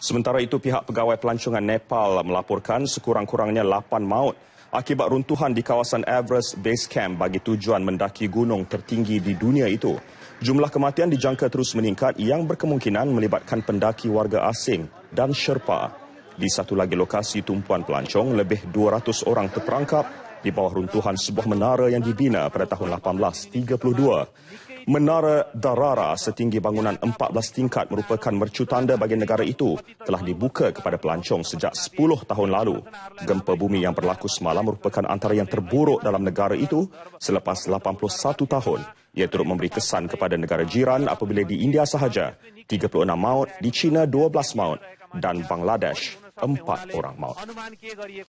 Sementara itu pihak pegawai pelancongan Nepal melaporkan sekurang-kurangnya 8 maut akibat runtuhan di kawasan Everest Base Camp bagi tujuan mendaki gunung tertinggi di dunia itu. Jumlah kematian dijangka terus meningkat yang berkemungkinan melibatkan pendaki warga asing dan Sherpa. Di satu lagi lokasi tumpuan pelancong, lebih 200 orang terperangkap di bawah runtuhan sebuah menara yang dibina pada tahun 1832. Menara Darara setinggi bangunan 14 tingkat merupakan mercu tanda bagi negara itu telah dibuka kepada pelancong sejak 10 tahun lalu. Gempa bumi yang berlaku semalam merupakan antara yang terburuk dalam negara itu selepas 81 tahun. Ia turut memberi kesan kepada negara jiran apabila di India sahaja 36 maut, di China 12 maut dan Bangladesh 4 orang maut.